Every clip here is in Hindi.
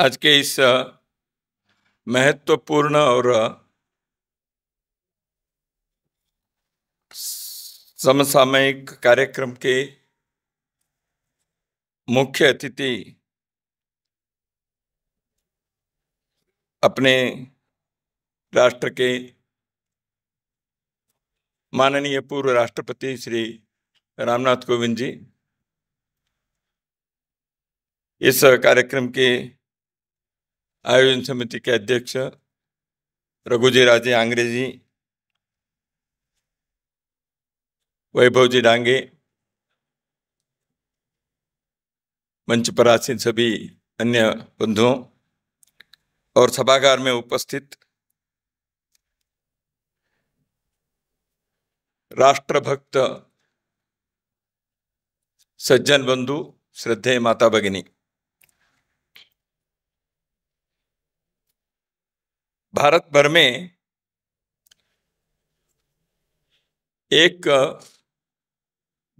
आज के इस महत्वपूर्ण और समसामयिक कार्यक्रम के मुख्य अतिथि अपने राष्ट्र के माननीय पूर्व राष्ट्रपति श्री रामनाथ कोविंद जी इस कार्यक्रम के आयोजन समिति के अध्यक्ष रघुजी राजे आंग्रेजी वैभवजी डांगे मंच पर आसीन सभी अन्य बंधुओं और सभागार में उपस्थित राष्ट्रभक्त सज्जन बंधु श्रद्धेय माता भगिनी भारत भर में एक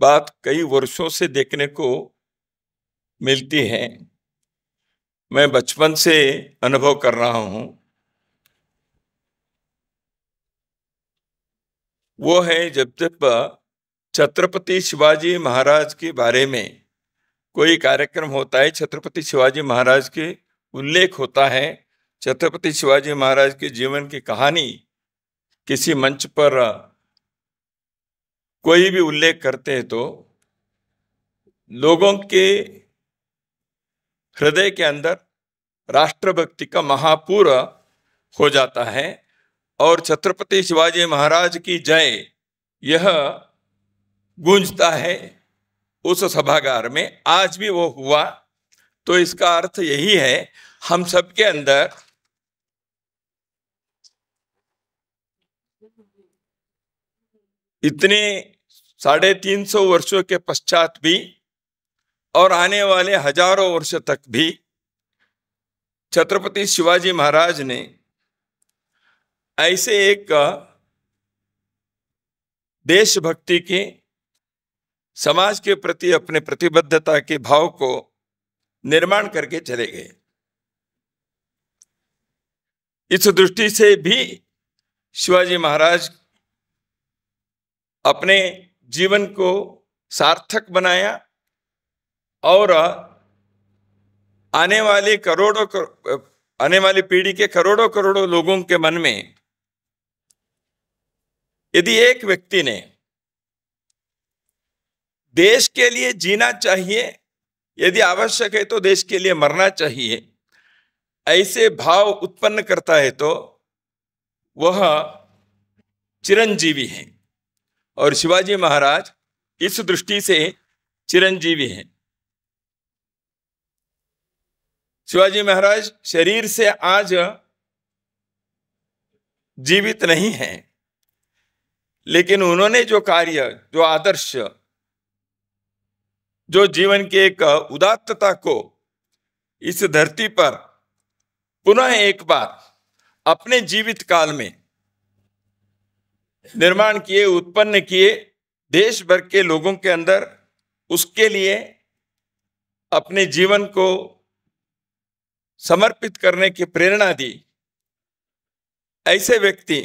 बात कई वर्षों से देखने को मिलती है मैं बचपन से अनुभव कर रहा हूं वो है जब जब छत्रपति शिवाजी महाराज के बारे में कोई कार्यक्रम होता है छत्रपति शिवाजी महाराज के उल्लेख होता है छत्रपति शिवाजी महाराज के जीवन की कहानी किसी मंच पर कोई भी उल्लेख करते हैं तो लोगों के हृदय के अंदर राष्ट्रभक्ति का महापूर हो जाता है और छत्रपति शिवाजी महाराज की जय यह गूंजता है उस सभागार में आज भी वो हुआ तो इसका अर्थ यही है हम सबके अंदर इतने साढ़े तीन सौ वर्षों के पश्चात भी और आने वाले हजारों वर्ष तक भी छत्रपति शिवाजी महाराज ने ऐसे एक देशभक्ति के समाज के प्रति अपने प्रतिबद्धता के भाव को निर्माण करके चले गए इस दृष्टि से भी शिवाजी महाराज अपने जीवन को सार्थक बनाया और आने वाले करोड़ों कर, आने वाली पीढ़ी के करोड़ों करोड़ों लोगों के मन में यदि एक व्यक्ति ने देश के लिए जीना चाहिए यदि आवश्यक है तो देश के लिए मरना चाहिए ऐसे भाव उत्पन्न करता है तो वह चिरंजीवी है और शिवाजी महाराज इस दृष्टि से चिरंजीवी हैं शिवाजी महाराज शरीर से आज जीवित नहीं हैं लेकिन उन्होंने जो कार्य जो आदर्श जो जीवन के एक उदात्तता को इस धरती पर पुनः एक बार अपने जीवित काल में निर्माण किए उत्पन्न किए देश भर के लोगों के अंदर उसके लिए अपने जीवन को समर्पित करने की प्रेरणा दी ऐसे व्यक्ति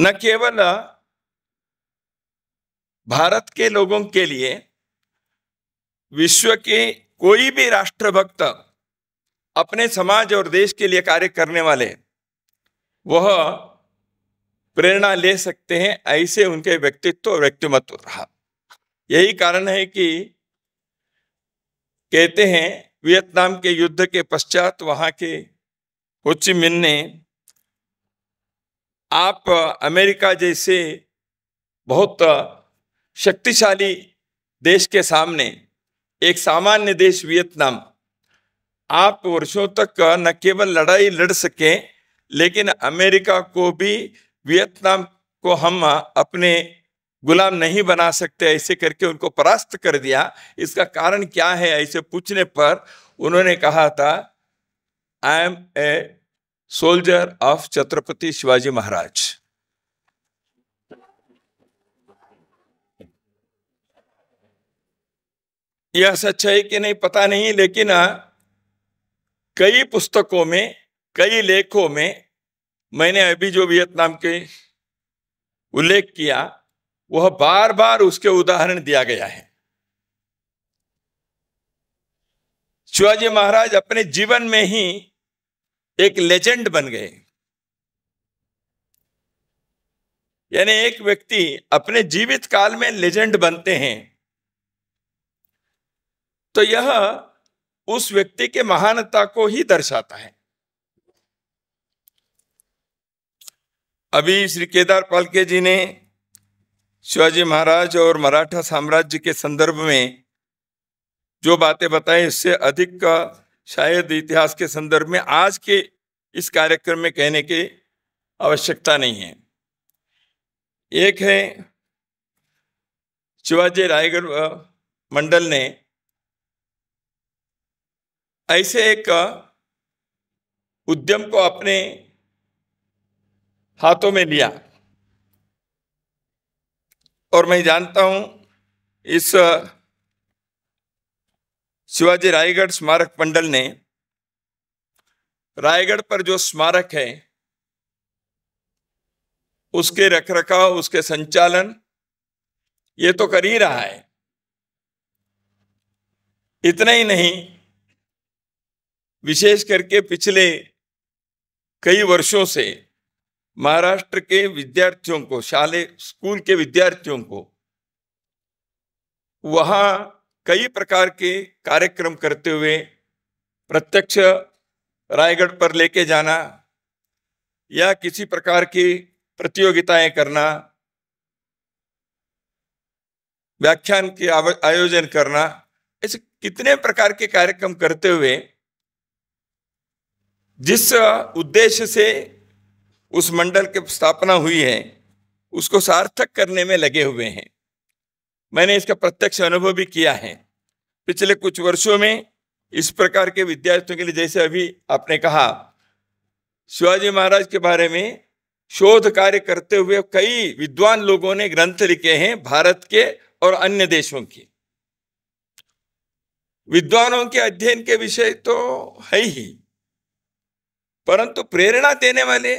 न केवल भारत के लोगों के लिए विश्व के कोई भी राष्ट्रभक्त अपने समाज और देश के लिए कार्य करने वाले वह प्रेरणा ले सकते हैं ऐसे उनके व्यक्तित्व और व्यक्तिमत्व रहा यही कारण है कि कहते हैं वियतनाम के युद्ध के पश्चात वहां के होचिमिन ने आप अमेरिका जैसे बहुत शक्तिशाली देश के सामने एक सामान्य देश वियतनाम आप वर्षों तक न केवल लड़ाई लड़ सकें लेकिन अमेरिका को भी वियतनाम को हम अपने गुलाम नहीं बना सकते ऐसे करके उनको परास्त कर दिया इसका कारण क्या है ऐसे पूछने पर उन्होंने कहा था I am a soldier of Chhatrapati Shivaji Maharaj यह सच है कि नहीं पता नहीं लेकिन कई पुस्तकों में कई लेखों में मैंने अभी जो वियतनाम के उल्लेख किया वह बार बार उसके उदाहरण दिया गया है शिवाजी महाराज अपने जीवन में ही एक लेजेंड बन गए यानी एक व्यक्ति अपने जीवित काल में लेजेंड बनते हैं तो यह उस व्यक्ति के महानता को ही दर्शाता है अभी श्री केदार पालके जी ने शिवाजी महाराज और मराठा साम्राज्य के संदर्भ में जो बातें बताई इससे अधिक का शायद इतिहास के संदर्भ में आज के इस कार्यक्रम में कहने की आवश्यकता नहीं है एक है शिवाजी रायगढ़ मंडल ने ऐसे एक उद्यम को अपने हाथों में लिया और मैं जानता हूं इस शिवाजी रायगढ़ स्मारक मंडल ने रायगढ़ पर जो स्मारक है उसके रखरखाव उसके संचालन ये तो कर ही रहा है इतना ही नहीं विशेष करके पिछले कई वर्षों से महाराष्ट्र के विद्यार्थियों को शाले स्कूल के विद्यार्थियों को वहाँ कई प्रकार के कार्यक्रम करते हुए प्रत्यक्ष रायगढ़ पर लेके जाना या किसी प्रकार की प्रतियोगिताएं करना व्याख्यान के आयोजन करना ऐसे कितने प्रकार के कार्यक्रम करते हुए जिस उद्देश्य से उस मंडल की स्थापना हुई है उसको सार्थक करने में लगे हुए हैं मैंने इसका प्रत्यक्ष अनुभव भी किया है पिछले कुछ वर्षों में इस प्रकार के विद्यार्थियों के लिए जैसे अभी आपने कहा शिवाजी महाराज के बारे में शोध कार्य करते हुए कई विद्वान लोगों ने ग्रंथ लिखे हैं भारत के और अन्य देशों के विद्वानों के अध्ययन के विषय तो है ही परंतु प्रेरणा देने वाले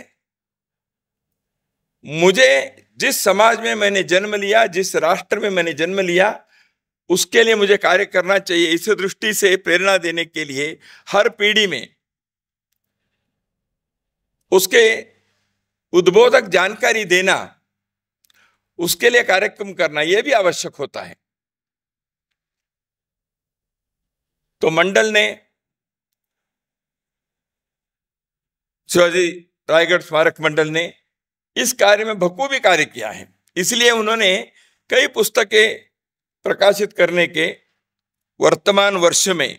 मुझे जिस समाज में मैंने जन्म लिया जिस राष्ट्र में मैंने जन्म लिया उसके लिए मुझे कार्य करना चाहिए इस दृष्टि से प्रेरणा देने के लिए हर पीढ़ी में उसके उद्बोधक जानकारी देना उसके लिए कार्यक्रम करना यह भी आवश्यक होता है तो मंडल ने शिवाजी रायगढ़ स्मारक मंडल ने इस कार्य में बखूबी कार्य किया है इसलिए उन्होंने कई पुस्तकें प्रकाशित करने के वर्तमान वर्ष में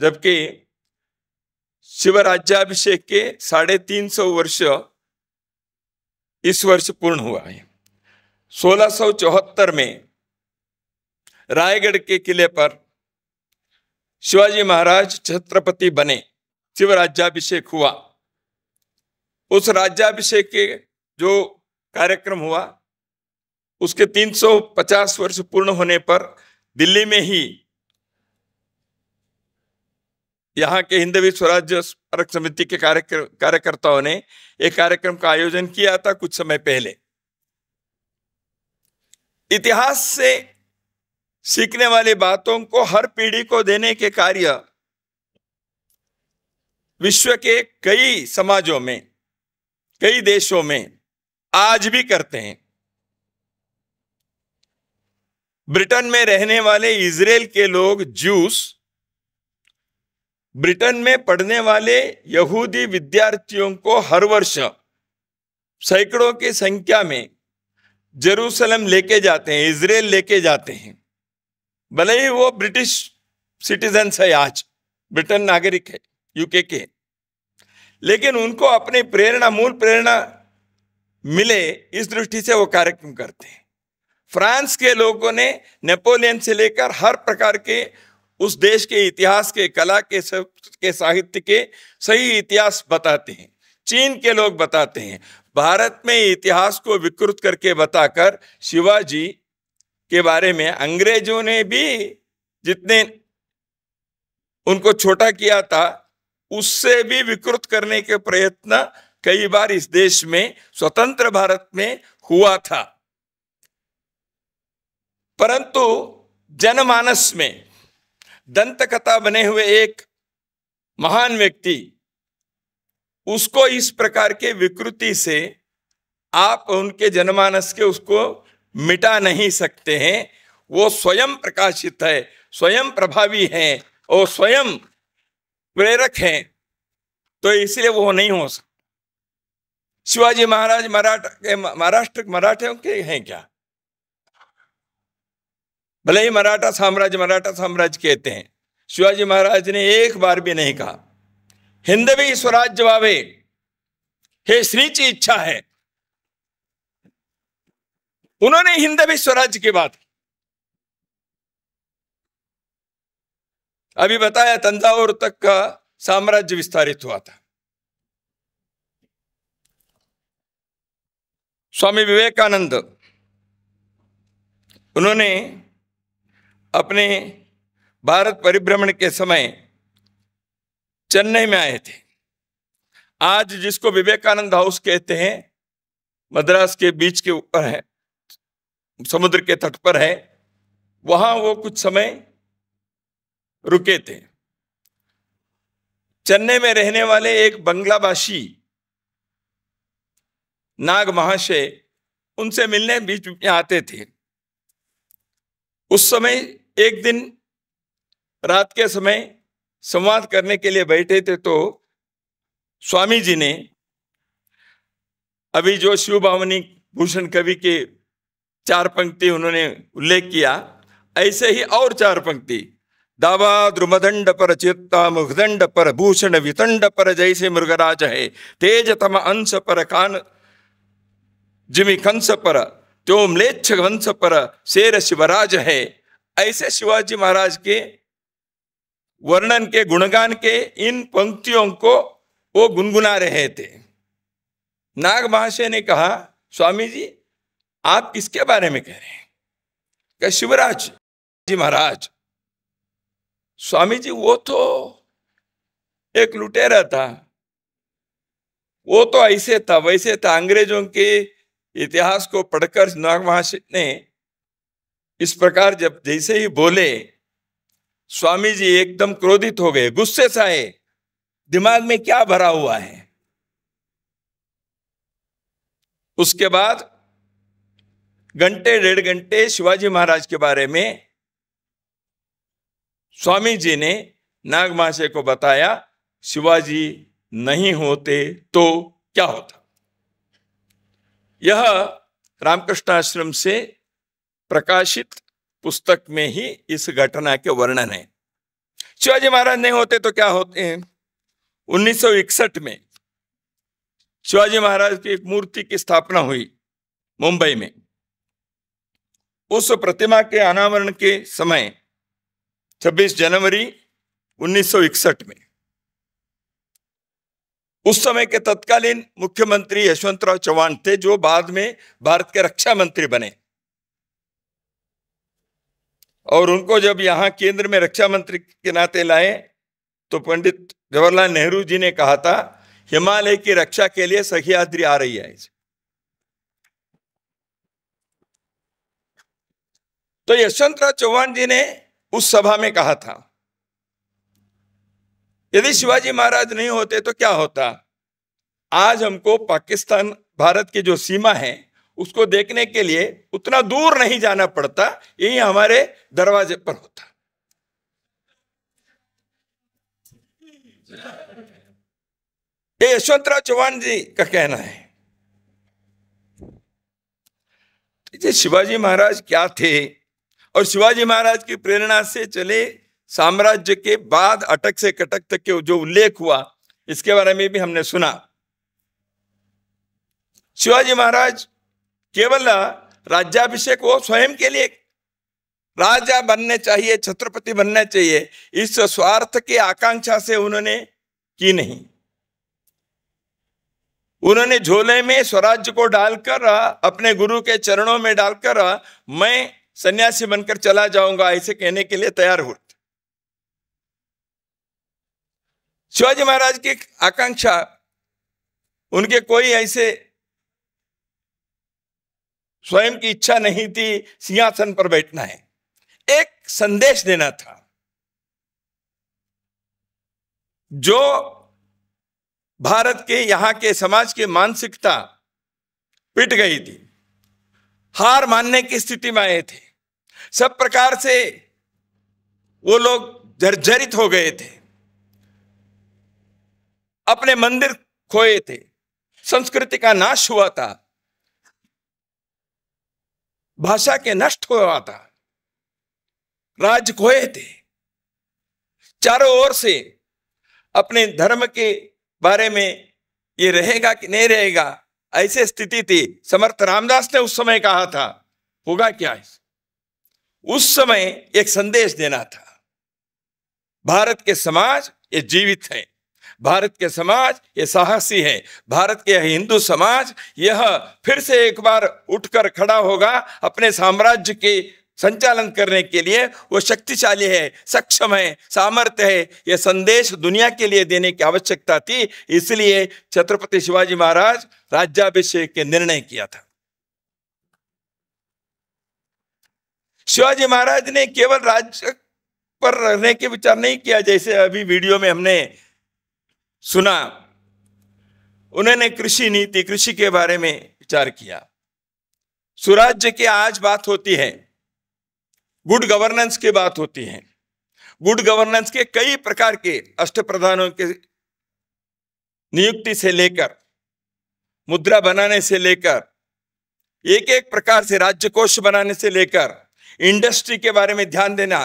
जबकि शिवराज्याभिषेक के साढ़े तीन सौ वर्ष इस वर्ष पूर्ण हुआ है सोलह में रायगढ़ के किले पर शिवाजी महाराज छत्रपति बने शिवराज्याभिषेक हुआ उस राज्याभिषेक के जो कार्यक्रम हुआ उसके 350 वर्ष पूर्ण होने पर दिल्ली में ही यहाँ के हिंदवी स्वराज्य स्मारक समिति के कार्यक्रम कार्यकर्ताओं ने एक कार्यक्रम का आयोजन किया था कुछ समय पहले इतिहास से सीखने वाली बातों को हर पीढ़ी को देने के कार्य विश्व के कई समाजों में कई देशों में आज भी करते हैं ब्रिटेन में रहने वाले इसराइल के लोग जूस ब्रिटेन में पढ़ने वाले यहूदी विद्यार्थियों को हर वर्ष सैकड़ों की संख्या में जेरूसलम लेके जाते हैं इसराइल लेके जाते हैं भले ही वो ब्रिटिश सिटीजन्स है आज ब्रिटेन नागरिक है यूके के लेकिन उनको अपनी प्रेरणा मूल प्रेरणा मिले इस दृष्टि से वो कार्यक्रम करते हैं फ्रांस के लोगों ने नेपोलियन से लेकर हर प्रकार के उस देश के इतिहास के कला के सब के साहित्य के सही इतिहास बताते हैं चीन के लोग बताते हैं भारत में इतिहास को विकृत करके बताकर शिवाजी के बारे में अंग्रेजों ने भी जितने उनको छोटा किया था उससे भी विकृत करने के प्रयत्न कई बार इस देश में स्वतंत्र भारत में हुआ था परंतु जनमानस में दंतकथा बने हुए एक महान व्यक्ति उसको इस प्रकार के विकृति से आप उनके जनमानस के उसको मिटा नहीं सकते हैं वो स्वयं प्रकाशित है स्वयं प्रभावी है और स्वयं प्रेरक हैं तो इसलिए वो नहीं हो सकता शिवाजी महाराज मराठा महाराष्ट्र मराठे के हैं क्या भले ही मराठा साम्राज्य मराठा साम्राज्य कहते हैं शिवाजी महाराज ने एक बार भी नहीं कहा हिंदवी स्वराज जवाबे हे श्री की इच्छा है उन्होंने हिंदवी स्वराज की बात की अभी बताया तंजावर तक का साम्राज्य विस्तारित हुआ था स्वामी विवेकानंद उन्होंने अपने भारत परिभ्रमण के समय चेन्नई में आए थे आज जिसको विवेकानंद हाउस कहते हैं मद्रास के बीच के ऊपर है समुद्र के तट पर है वहां वो कुछ समय रुके थे चेन्नई में रहने वाले एक बंगलाभाषी नाग महाशय उनसे मिलने बीच में आते थे उस समय एक दिन रात के समय संवाद करने के लिए बैठे थे तो स्वामी जी ने अभी जो शिव भावनी भूषण कवि के चार पंक्ति उन्होंने उल्लेख किया ऐसे ही और चार पंक्ति दावा द्रुमदंड पर चित्ता मुखदंड पर भूषण वितंड पर जैसे मृगराज है तेज तम अंश पर कान जिमी कंस पर त्यो म्लेच्छ वंश पर शेर शिवराज है ऐसे शिवाजी महाराज के वर्णन के गुणगान के इन पंक्तियों को वो गुनगुना रहे थे नाग महाशय ने कहा स्वामी जी आप किसके बारे में कह रहे हैं क्या शिवराज जी महाराज स्वामी जी वो तो एक लुटेरा था वो तो ऐसे था वैसे था अंग्रेजों के इतिहास को पढ़कर नाग महाशिव ने इस प्रकार जब जैसे ही बोले स्वामी जी एकदम क्रोधित हो गए गुस्से से आए दिमाग में क्या भरा हुआ है उसके बाद घंटे डेढ़ घंटे शिवाजी महाराज के बारे में स्वामी जी ने नागमाशे को बताया शिवाजी नहीं होते तो क्या होता यह रामकृष्ण आश्रम से प्रकाशित पुस्तक में ही इस घटना के वर्णन है शिवाजी महाराज नहीं होते तो क्या होते हैं 1961 में शिवाजी महाराज की एक मूर्ति की स्थापना हुई मुंबई में उस प्रतिमा के अनावरण के समय 26 जनवरी 1961 में उस समय के तत्कालीन मुख्यमंत्री यशवंतराव चौहान थे जो बाद में भारत के रक्षा मंत्री बने और उनको जब यहां केंद्र में रक्षा मंत्री के नाते लाए तो पंडित जवाहरलाल नेहरू जी ने कहा था हिमालय की रक्षा के लिए सहयाद्री आ रही है तो यशवंतराव चौहान जी ने उस सभा में कहा था यदि शिवाजी महाराज नहीं होते तो क्या होता आज हमको पाकिस्तान भारत की जो सीमा है उसको देखने के लिए उतना दूर नहीं जाना पड़ता यही हमारे दरवाजे पर होता ये यशवंतराव चौहान जी का कहना है शिवाजी महाराज क्या थे और शिवाजी महाराज की प्रेरणा से चले साम्राज्य के बाद अटक से कटक तक के जो उल्लेख हुआ इसके बारे में भी हमने सुना शिवाजी महाराज केवल राज्याभिषेक वो स्वयं के लिए राजा बनने चाहिए छत्रपति बनना चाहिए इस स्वार्थ की आकांक्षा से उन्होंने की नहीं उन्होंने झोले में स्वराज्य को डालकर अपने गुरु के चरणों में डालकर मैं सन्यासी बनकर चला जाऊंगा ऐसे कहने के लिए तैयार हो शिवाजी महाराज की आकांक्षा उनके कोई ऐसे स्वयं की इच्छा नहीं थी सिंहासन पर बैठना है एक संदेश देना था जो भारत के यहां के समाज की मानसिकता पिट गई थी हार मानने की स्थिति में आए थे सब प्रकार से वो लोग जर्जरित हो गए थे अपने मंदिर खोए थे संस्कृति का नाश हुआ था भाषा के नष्ट हुआ था राज खोए थे चारों ओर से अपने धर्म के बारे में ये रहेगा कि नहीं रहेगा ऐसे स्थिति थी समर्थ रामदास ने उस समय कहा था होगा क्या इस उस समय एक संदेश देना था भारत के समाज ये जीवित है भारत के समाज ये साहसी है भारत के हिंदू समाज यह फिर से एक बार उठकर खड़ा होगा अपने साम्राज्य के संचालन करने के लिए वो शक्तिशाली है सक्षम है सामर्थ्य है यह संदेश दुनिया के लिए देने की आवश्यकता थी इसलिए छत्रपति शिवाजी महाराज राज्याभिषेक के निर्णय किया था शिवाजी महाराज ने केवल राज्य पर रहने के विचार नहीं किया जैसे अभी वीडियो में हमने सुना उन्होंने कृषि नीति कृषि के बारे में विचार किया सुराज्य की आज बात होती है गुड गवर्नेंस की बात होती है गुड गवर्नेंस के कई प्रकार के अष्ट प्रधानों के नियुक्ति से लेकर मुद्रा बनाने से लेकर एक एक प्रकार से राज्य कोष बनाने से लेकर इंडस्ट्री के बारे में ध्यान देना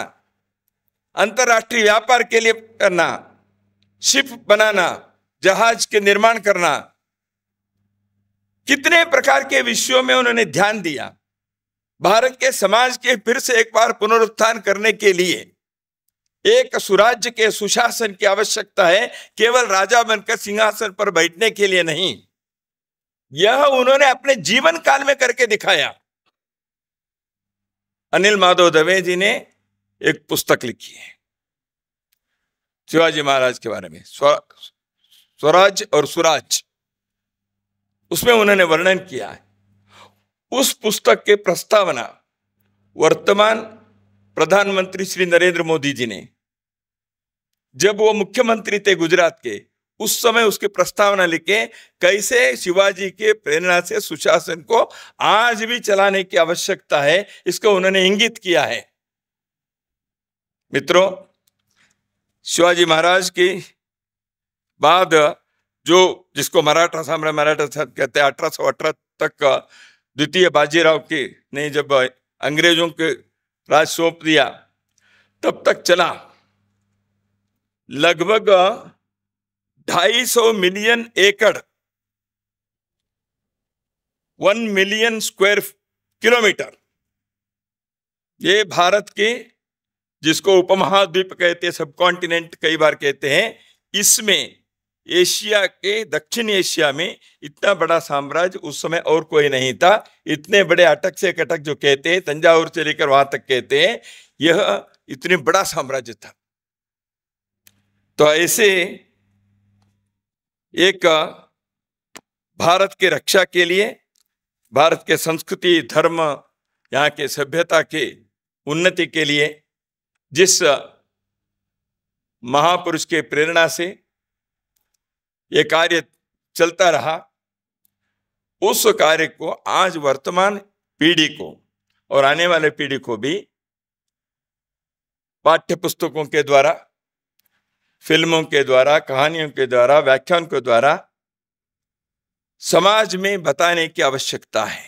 अंतर्राष्ट्रीय व्यापार के लिए करना शिप बनाना जहाज के निर्माण करना कितने प्रकार के विषयों में उन्होंने ध्यान दिया भारत के समाज के फिर से एक बार पुनरुत्थान करने के लिए एक सुराज्य के सुशासन की आवश्यकता है केवल राजा बनकर सिंहासन पर बैठने के लिए नहीं यह उन्होंने अपने जीवन काल में करके दिखाया अनिल माधव दवे जी ने एक पुस्तक लिखी है शिवाजी महाराज के बारे में स्वराज और सुराज उसमें उन्होंने वर्णन किया है उस पुस्तक के प्रस्तावना वर्तमान प्रधानमंत्री श्री नरेंद्र मोदी जी ने जब वो मुख्यमंत्री थे गुजरात के उस समय उसकी प्रस्तावना लिखे कैसे शिवाजी के प्रेरणा से सुशासन को आज भी चलाने की आवश्यकता है इसको उन्होंने इंगित किया है मित्रों शिवाजी महाराज की बाद जो जिसको मराठा साम्राज्य मराठा कहते हैं अठारह सौ अठारह तक द्वितीय बाजीराव के ने जब अंग्रेजों के राज सौंप दिया तब तक चला लगभग ढाई सौ मिलियन एकड़ वन मिलियन स्क्वायर किलोमीटर ये भारत के जिसको उपमहाद्वीप कहते हैं सब कॉन्टिनेंट कई बार कहते हैं इसमें एशिया के दक्षिण एशिया में इतना बड़ा साम्राज्य उस समय और कोई नहीं था इतने बड़े अटक से कटक जो कहते हैं तंजावुर से लेकर वहां तक कहते हैं यह इतने बड़ा साम्राज्य था तो ऐसे एक भारत के रक्षा के लिए भारत के संस्कृति धर्म यहाँ के सभ्यता के उन्नति के लिए जिस महापुरुष के प्रेरणा से ये कार्य चलता रहा उस कार्य को आज वर्तमान पीढ़ी को और आने वाले पीढ़ी को भी पाठ्य पुस्तकों के द्वारा फिल्मों के द्वारा कहानियों के द्वारा व्याख्यान के द्वारा समाज में बताने की आवश्यकता है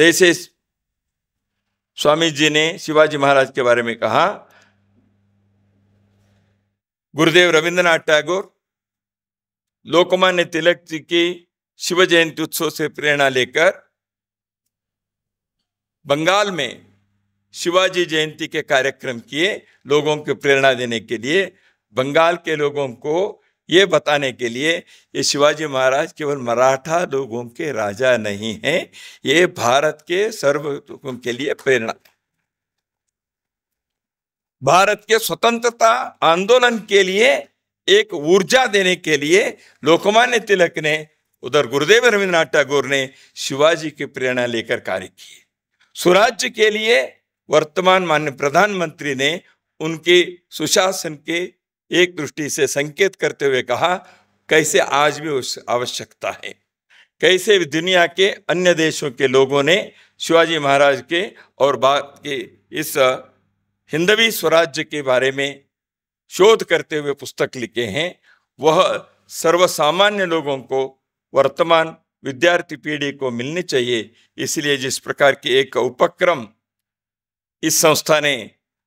जैसे स्वामी जी ने शिवाजी महाराज के बारे में कहा गुरुदेव रविंद्रनाथ टैगोर लोकमान्य तिलक जी की शिव जयंती उत्सव से प्रेरणा लेकर बंगाल में शिवाजी जयंती के कार्यक्रम किए लोगों को प्रेरणा देने के लिए बंगाल के लोगों को ये बताने के लिए ये शिवाजी महाराज केवल मराठा लोगों के राजा नहीं हैं ये भारत के सर्व लोगों के लिए प्रेरणा भारत के स्वतंत्रता आंदोलन के लिए एक ऊर्जा देने के लिए लोकमान्य तिलक ने उधर गुरुदेव रविन्द्रनाथ टैगोर ने शिवाजी की प्रेरणा लेकर कार्य किए स्वराज्य के लिए वर्तमान मान्य प्रधानमंत्री ने उनके सुशासन के एक दृष्टि से संकेत करते हुए कहा कैसे आज भी उस आवश्यकता है कैसे दुनिया के अन्य देशों के लोगों ने शिवाजी महाराज के और बात के इस हिंदवी स्वराज्य के बारे में शोध करते हुए पुस्तक लिखे हैं वह सर्वसामान्य लोगों को वर्तमान विद्यार्थी पीढ़ी को मिलनी चाहिए इसलिए जिस प्रकार की एक उपक्रम इस संस्था ने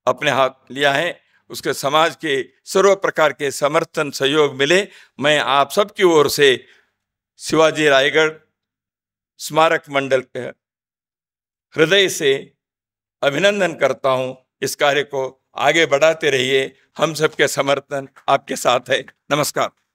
अपने हाथ लिया है उसके समाज के सर्व प्रकार के समर्थन सहयोग मिले मैं आप सबकी ओर से शिवाजी रायगढ़ स्मारक मंडल के हृदय से अभिनंदन करता हूं इस कार्य को आगे बढ़ाते रहिए हम सबके समर्थन आपके साथ है नमस्कार